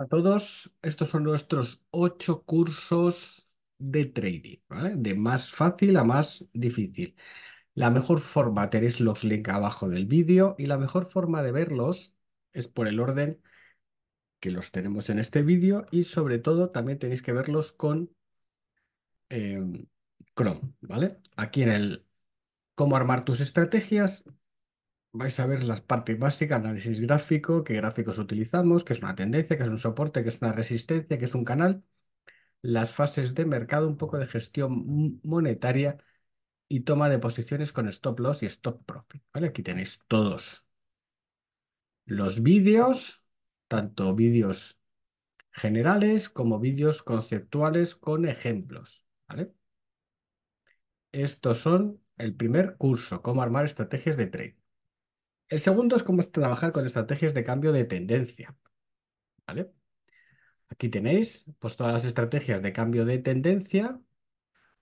a todos. Estos son nuestros ocho cursos de trading, De más fácil a más difícil. La mejor forma, tenéis los link abajo del vídeo y la mejor forma de verlos es por el orden que los tenemos en este vídeo y sobre todo también tenéis que verlos con eh, Chrome, ¿vale? Aquí en el cómo armar tus estrategias vais a ver las partes básicas, análisis gráfico, qué gráficos utilizamos, qué es una tendencia, qué es un soporte, qué es una resistencia, qué es un canal, las fases de mercado, un poco de gestión monetaria y toma de posiciones con stop loss y stop profit. Aquí tenéis todos los vídeos, tanto vídeos generales como vídeos conceptuales con ejemplos. ¿vale? Estos son el primer curso, cómo armar estrategias de trading. El segundo es cómo trabajar con estrategias de cambio de tendencia. ¿Vale? Aquí tenéis pues, todas las estrategias de cambio de tendencia,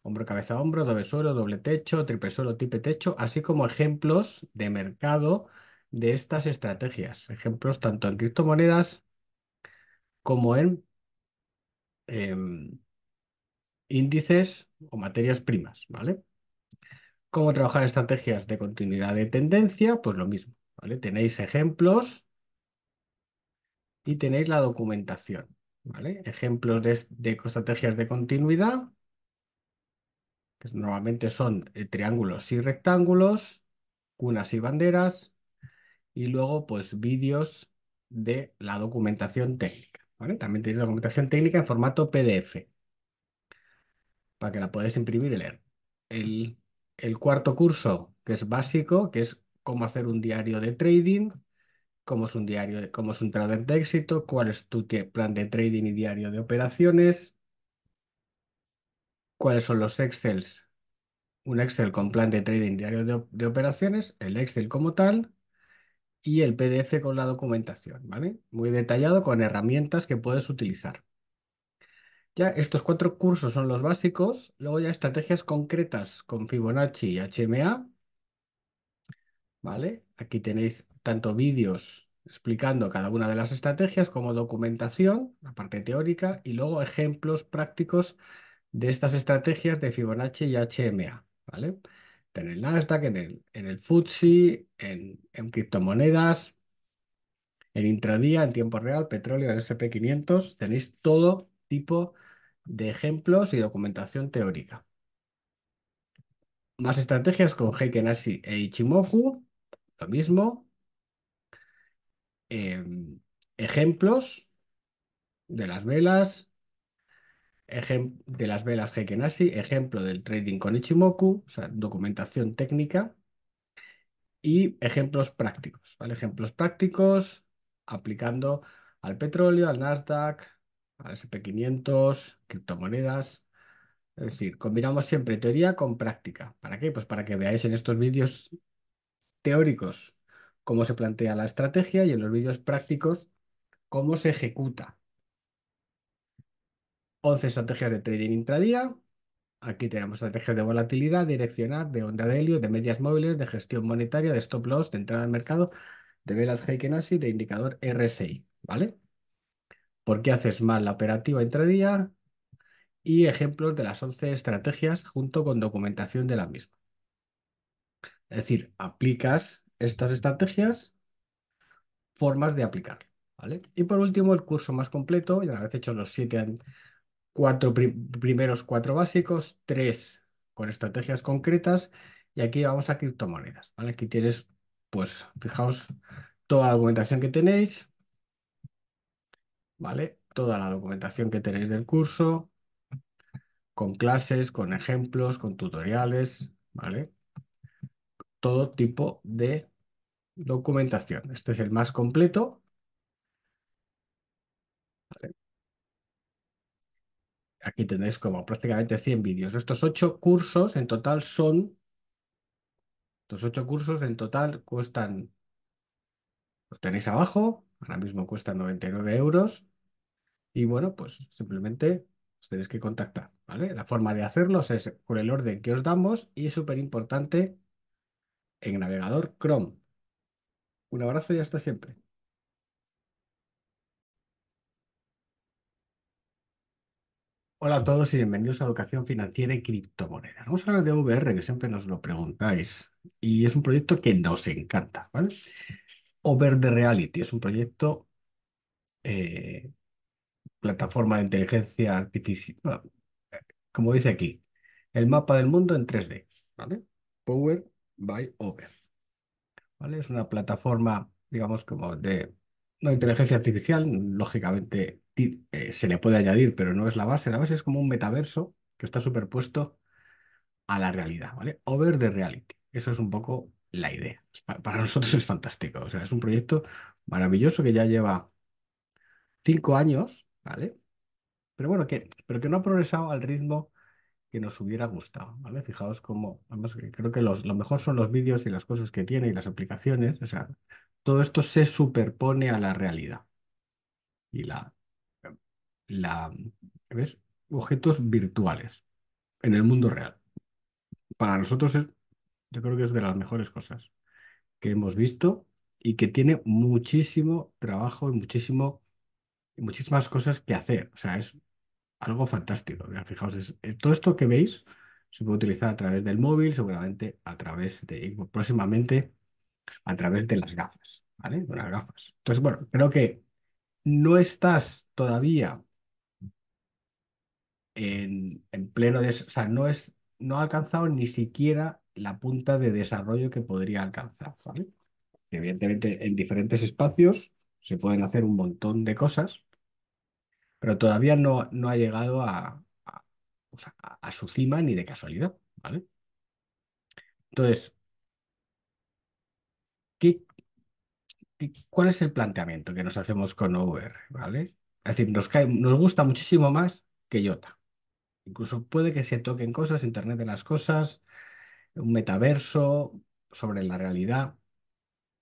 hombro, cabeza, hombro, doble suelo, doble techo, triple suelo, tipe techo, así como ejemplos de mercado de estas estrategias. Ejemplos tanto en criptomonedas como en em, índices o materias primas, ¿vale? ¿Cómo trabajar estrategias de continuidad de tendencia? Pues lo mismo, ¿vale? Tenéis ejemplos y tenéis la documentación, ¿vale? Ejemplos de, estrategias de continuidad, que normalmente son eh, triángulos y rectángulos, cunas y banderas, y luego, pues, vídeos de la documentación técnica, También tenéis documentación técnica en formato PDF, para que la podáis imprimir y leer. El el cuarto curso, que es básico, que es cómo hacer un diario de trading, cómo es un diario, cómo es un trader de éxito, cuál es tu plan de trading y diario de operaciones, cuáles son los Excels, un Excel con plan de trading diario de, de operaciones, el Excel como tal y el PDF con la documentación, ¿vale? Muy detallado con herramientas que puedes utilizar estos cuatro cursos son los básicos, luego ya estrategias concretas con Fibonacci y HMA, ¿vale? Aquí tenéis tanto vídeos explicando cada una de las estrategias como documentación, la parte teórica, y luego ejemplos prácticos de estas estrategias de Fibonacci y HMA, ¿vale? En el Nasdaq, en el, en e, en, en criptomonedas, en intradía, en tiempo real, petróleo, en SP500, tenéis todo tipo de de ejemplos y documentación teórica. Más estrategias con Heiken-Ashi e Ichimoku, lo mismo. Em, ejemplos de las velas, de las velas Heiken-Ashi, ejemplo del trading con Ichimoku, o sea, documentación técnica y ejemplos prácticos, ¿vale? Ejemplos prácticos aplicando al petróleo, al Nasdaq, al SP500, criptomonedas. Es decir, combinamos siempre teoría con práctica. ¿Para qué? Pues para que veáis en estos vídeos teóricos cómo se plantea la estrategia y en los vídeos prácticos cómo se ejecuta. 11 estrategias de trading intradía. Aquí tenemos estrategias de volatilidad, direccionar, de onda de helio, de medias móviles, de gestión monetaria, de stop loss, de entrada al mercado, de velas Heiken de indicador RSI. ¿Vale? por qué haces mal la operativa entre día y ejemplos de las 11 estrategias junto con documentación de la misma. Es decir, aplicas estas estrategias, formas de aplicar. ¿vale? Y por último, el curso más completo, ya habéis hecho los siete, cuatro primeros cuatro básicos, tres con estrategias concretas, y aquí vamos a criptomonedas. ¿vale? Aquí tienes, pues, fijaos, toda la documentación que tenéis, Toda la documentación que tenéis del curso, con clases, con ejemplos, con tutoriales, ¿vale? Todo tipo de documentación. Este es el más completo. Aquí tenéis como prácticamente 100 vídeos. Estos ocho cursos en total son... Estos ocho cursos en total cuestan... lo tenéis abajo. Ahora mismo cuestan 99 euros. Y bueno, pues simplemente os tenéis que contactar, ¿vale? La forma de hacerlos es con el orden que os damos y es súper importante en navegador Chrome. Un abrazo y hasta siempre. Hola a todos y bienvenidos a Educación Financiera y Criptomonedas. Vamos a hablar de VR, que siempre nos lo preguntáis, y es un proyecto que nos encanta, ¿vale? Over the Reality es un proyecto eh, plataforma de inteligencia artificial, como dice aquí, el mapa del mundo en 3D, ¿vale? Power by Over, ¿vale? Es una plataforma, digamos, como de inteligencia artificial, lógicamente eh, se le puede añadir, pero no es la base. La base es como un metaverso que está superpuesto a la realidad, ¿vale? Over the reality. Eso es un poco la idea. Para nosotros es fantástico. O sea, es un proyecto maravilloso que ya lleva cinco años ¿vale? Pero bueno, que, pero que no ha progresado al ritmo que nos hubiera gustado, ¿vale? Fijaos cómo, vamos, creo que lo mejor son los vídeos y las cosas que tiene y las aplicaciones, o sea, todo esto se superpone a la realidad. Y la, la, ¿ves? Objetos virtuales en el mundo real. Para nosotros es, yo creo que es de las mejores cosas que hemos visto y que tiene muchísimo trabajo y muchísimo muchísimas cosas que hacer. O sea, es algo fantástico. Fijaos, eh, todo esto que veis se puede utilizar a través del móvil, seguramente a través de, próximamente a través de las gafas, ¿vale? De gafas. Entonces, bueno, creo que no estás todavía en, pleno, desarrollo. o sea, no, es, no ha alcanzado ni siquiera la punta de desarrollo que podría alcanzar, ¿vale? Evidentemente, en diferentes espacios se pueden hacer un montón de cosas, pero todavía no, no ha llegado a, su cima ni de casualidad, ¿vale? Entonces, ¿qué, cuál es el planteamiento que nos hacemos con OVR, ¿vale? Es decir, nos, gusta muchísimo más que IOTA. Incluso puede que se toquen cosas, Internet de las Cosas, un metaverso sobre la realidad,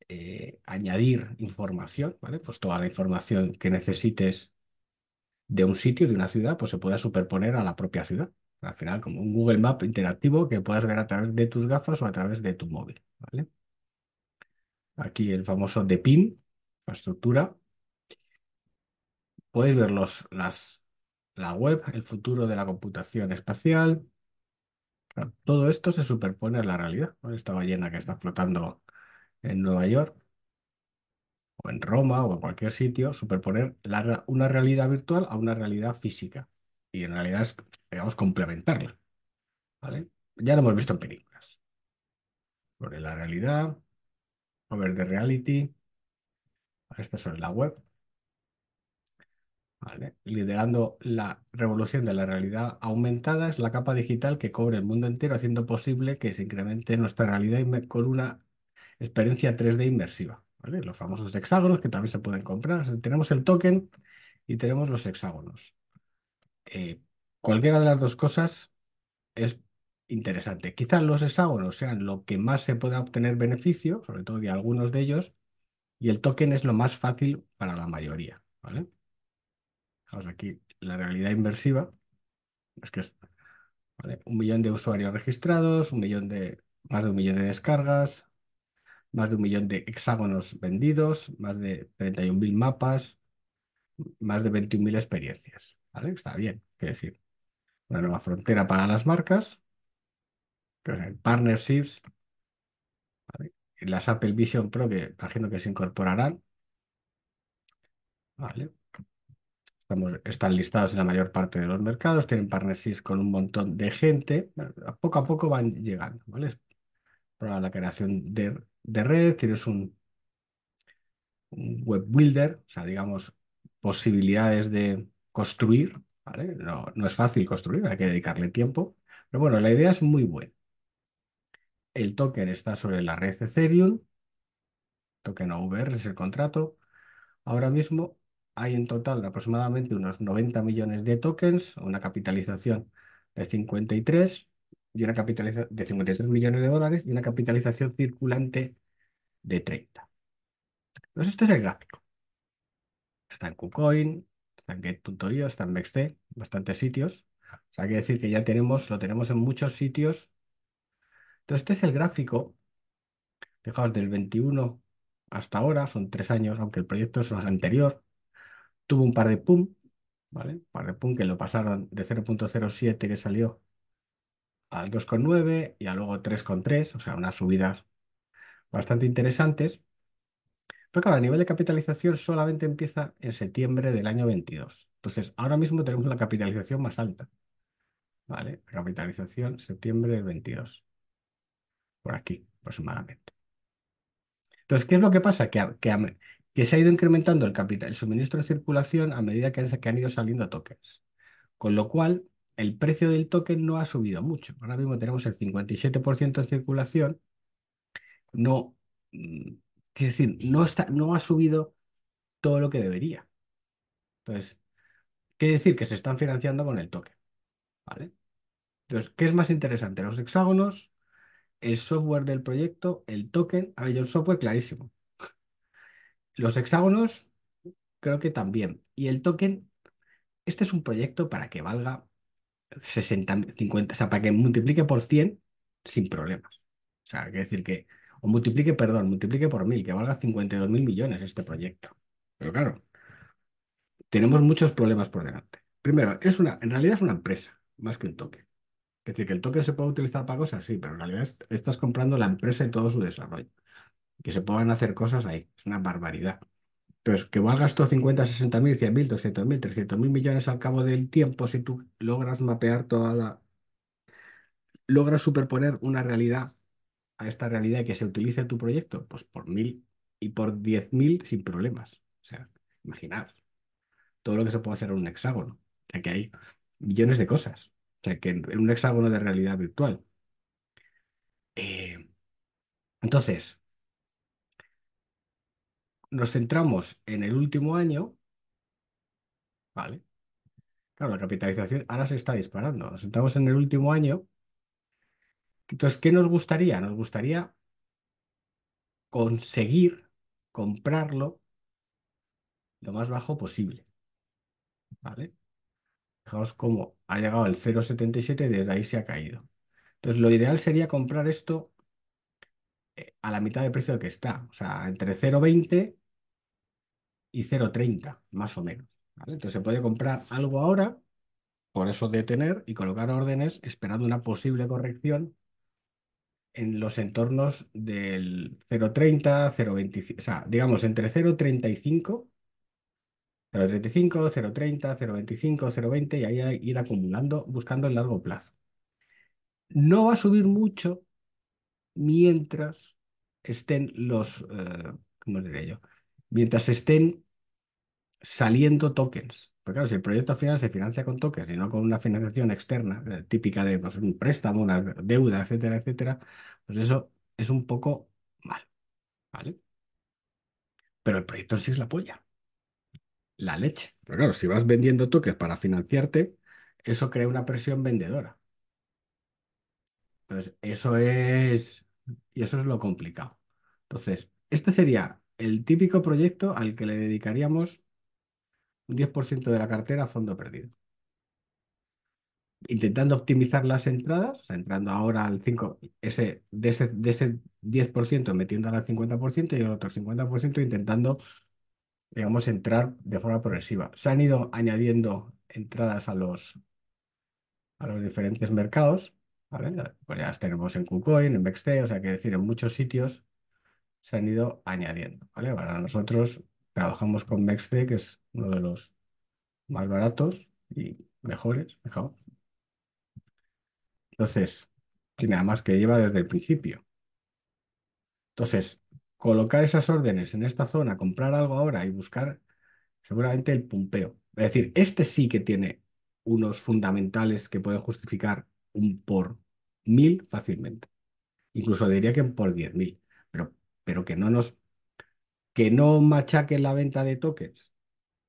eh, añadir información, ¿vale? Pues toda la información que necesites de un sitio, de una ciudad, pues se pueda superponer a la propia ciudad. Al final, como un Google Map interactivo que puedas ver a través de tus gafas o a través de tu móvil. ¿vale? Aquí el famoso de pin, la estructura. Podéis ver los, las, la web, el futuro de la computación espacial. Todo esto se superpone a la realidad. Esta ballena que está flotando en Nueva York en Roma o en cualquier sitio, superponer una realidad virtual a una realidad física. Y en realidad es, digamos, complementarla. ¿Vale? Ya lo hemos visto en películas. Sobre la realidad, over the reality. Esta sobre la web. ¿Vale? Liderando la revolución de la realidad aumentada es la capa digital que cobre el mundo entero, haciendo posible que se incremente nuestra realidad con una experiencia 3D inmersiva. Los famosos hexágonos que también se pueden comprar. Tenemos el token y tenemos los hexágonos. Eh, cualquiera de las dos cosas es interesante. Quizás los hexágonos sean lo que más se pueda obtener beneficio, sobre todo de algunos de ellos, y el token es lo más fácil para la mayoría, ¿vale? Fijaos aquí la realidad inversiva. Es que un millón de usuarios registrados, millón de, más de un millón de descargas, más de un millón de hexágonos vendidos, más de 31.000 mapas, más de 21.000 experiencias. Está bien, quiere decir, una nueva frontera para las marcas, partnerships, en las Apple Vision Pro que imagino que se incorporarán. Vale. están listados en la mayor parte de los mercados, tienen partnerships con un montón de gente. Poco a poco van llegando, ¿vale? Para la creación de de red, tienes un, web builder, o sea, digamos, posibilidades de construir, ¿vale? No, no es fácil construir, hay que dedicarle tiempo, pero bueno, la idea es muy buena. El token está sobre la red Ethereum, token AVR es el contrato. Ahora mismo hay en total aproximadamente unos 90 millones de tokens, una capitalización de 53 de, una capitalización de 53 millones de dólares y una capitalización circulante de 30. Entonces, este es el gráfico. Está en KuCoin, está en Get.io, está en en bastantes sitios. O sea, hay que decir que ya tenemos, lo tenemos en muchos sitios. Entonces, este es el gráfico. Fijaos, del 21 hasta ahora, son tres años, aunque el proyecto es más anterior. Tuvo un par de pum, ¿vale? Un par de pum que lo pasaron de 0.07 que salió al 2,9 y a luego 3,3, o sea, unas subidas bastante interesantes. Pero claro, a nivel de capitalización solamente empieza en septiembre del año 22. Entonces, ahora mismo tenemos la capitalización más alta. ¿Vale? Capitalización septiembre del 22. Por aquí, aproximadamente. Entonces, ¿qué es lo que pasa? Que, que, se ha ido incrementando el capital, suministro de circulación a medida que han ido saliendo tokens. Con lo cual, el precio del token no ha subido mucho. Ahora mismo tenemos el 57% en circulación. No, mm, decir, no, está, no ha subido todo lo que debería. Entonces, ¿qué decir que se están financiando con el token. ¿Vale? Entonces, ¿qué es más interesante? ¿Los hexágonos? ¿El software del proyecto? ¿El token? A ver, el software clarísimo. Los hexágonos creo que también. Y el token, este es un proyecto para que valga 60, 50, o sea, para que multiplique por 100 sin problemas. O sea, quiere decir que, o multiplique, perdón, multiplique por mil que valga 52 mil millones este proyecto. Pero claro, tenemos muchos problemas por delante. Primero, es una, en realidad es una empresa, más que un token. Es decir, que el token se puede utilizar para cosas, sí, pero en realidad estás comprando la empresa y todo su desarrollo. Que se puedan hacer cosas ahí, es una barbaridad. Entonces, que valgas tú 50, 60 mil, 100 mil, 200 mil, 300 mil millones al cabo del tiempo, si tú logras mapear toda la... logras superponer una realidad a esta realidad que se utilice tu proyecto, pues por mil y por diez mil sin problemas. O sea, imaginad todo lo que se puede hacer en un hexágono. ya que hay millones de cosas. O sea, que en un hexágono de realidad virtual. Eh, entonces, nos centramos en el último año, ¿vale? Claro, la capitalización ahora se está disparando. Nos centramos en el último año. Entonces, ¿qué nos gustaría? Nos gustaría conseguir comprarlo lo más bajo posible. ¿Vale? Fijaos cómo ha llegado el 0,77 desde ahí se ha caído. Entonces, lo ideal sería comprar esto eh, a la mitad del precio que está, o sea, entre 0,20 y 0,30, más o menos. Entonces se puede comprar algo ahora, por eso detener y colocar órdenes esperando una posible corrección en los entornos del 0,30, 0,25, o sea, digamos entre 0,35, 0,35, 0,30, 0,25, 0,20 y ahí ir acumulando, buscando el largo plazo. No va a subir mucho mientras estén los, eh, ¿cómo yo? Mientras estén saliendo tokens. Porque claro, si el proyecto al final se financia con tokens y no con una financiación externa, eh, típica de pues, un préstamo, una deuda, etcétera, etcétera, pues eso es un poco mal. ¿vale? Pero el proyecto sí es la polla, la leche. Pero claro, si vas vendiendo tokens para financiarte, eso crea una presión vendedora. Entonces, eso es, y eso es lo complicado. Entonces, este sería el típico proyecto al que le dedicaríamos un 10% de la cartera a fondo perdido. Intentando optimizar las entradas, entrando ahora al 5, ese, de, ese, de ese 10% metiendo al 50% y el otro 50% intentando, digamos, entrar de forma progresiva. Se han ido añadiendo entradas a los, a los diferentes mercados, pues ya las tenemos en KuCoin, en Bexte, o sea, que decir, en muchos sitios se han ido añadiendo, ¿vale? Para nosotros trabajamos con Bexte, que es uno de los más baratos y mejores, Entonces, tiene más que lleva desde el principio. Entonces, colocar esas órdenes en esta zona, comprar algo ahora y buscar seguramente el pumpeo. Es decir, este sí que tiene unos fundamentales que pueden justificar un por mil fácilmente. Incluso diría que por diez mil, pero, pero que no nos que no machaquen la venta de tokens.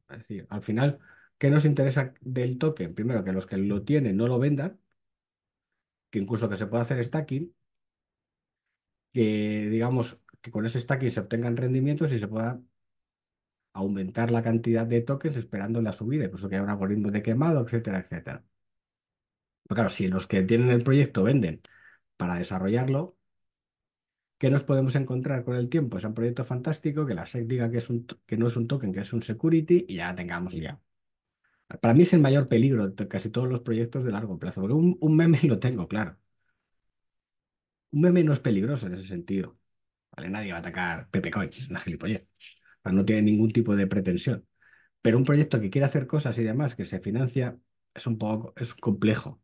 Es decir, al final, ¿qué nos interesa del token? Primero, que los que lo tienen no lo vendan, que incluso que se pueda hacer stacking, que digamos que con ese stacking se obtengan rendimientos y se pueda aumentar la cantidad de tokens esperando la subida, eso que haya un algoritmo de quemado, etcétera, etcétera. Pero pues claro, si los que tienen el proyecto venden para desarrollarlo, ¿qué nos podemos encontrar con el tiempo? Es un proyecto fantástico, que la SEC diga que, es que no es un token, que es un security y ya tengamos liado. Para mí es el mayor peligro de casi todos los proyectos de largo plazo, porque un, meme lo tengo, claro. Un meme no es peligroso en ese sentido. Nadie va a atacar Pepe Coins, una gilipollez. No tiene ningún tipo de pretensión. Pero un proyecto que quiere hacer cosas y demás, que se financia, es un poco es complejo.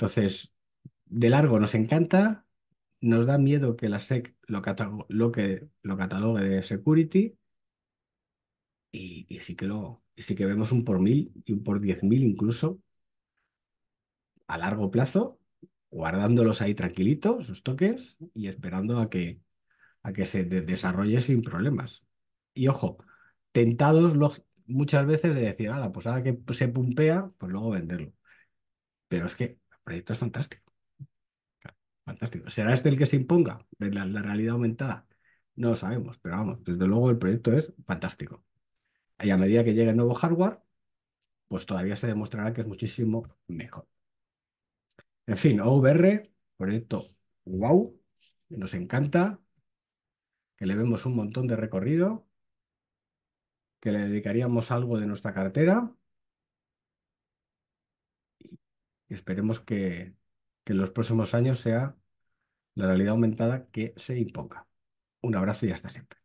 Entonces, de largo nos encanta, nos da miedo que la SEC lo, lo, que, lo catalogue de security y, sí que que vemos un por mil y un por diez mil incluso a largo plazo, guardándolos ahí tranquilitos, los toques, y esperando a que, a que se desarrolle sin problemas. Y ojo, tentados muchas veces de decir, Ah pues ahora que se pumpea, pues luego venderlo. Pero es que proyecto es fantástico. Fantástico. ¿Será este el que se imponga de la, realidad aumentada? No lo sabemos, pero vamos, desde luego el proyecto es fantástico. Y a medida que llegue el nuevo hardware, pues todavía se demostrará que es muchísimo mejor. En fin, OVR, proyecto wow, nos encanta, que le vemos un montón de recorrido, que le dedicaríamos algo de nuestra cartera esperemos que, que en los próximos años sea la realidad aumentada que se imponga. Un abrazo y hasta siempre.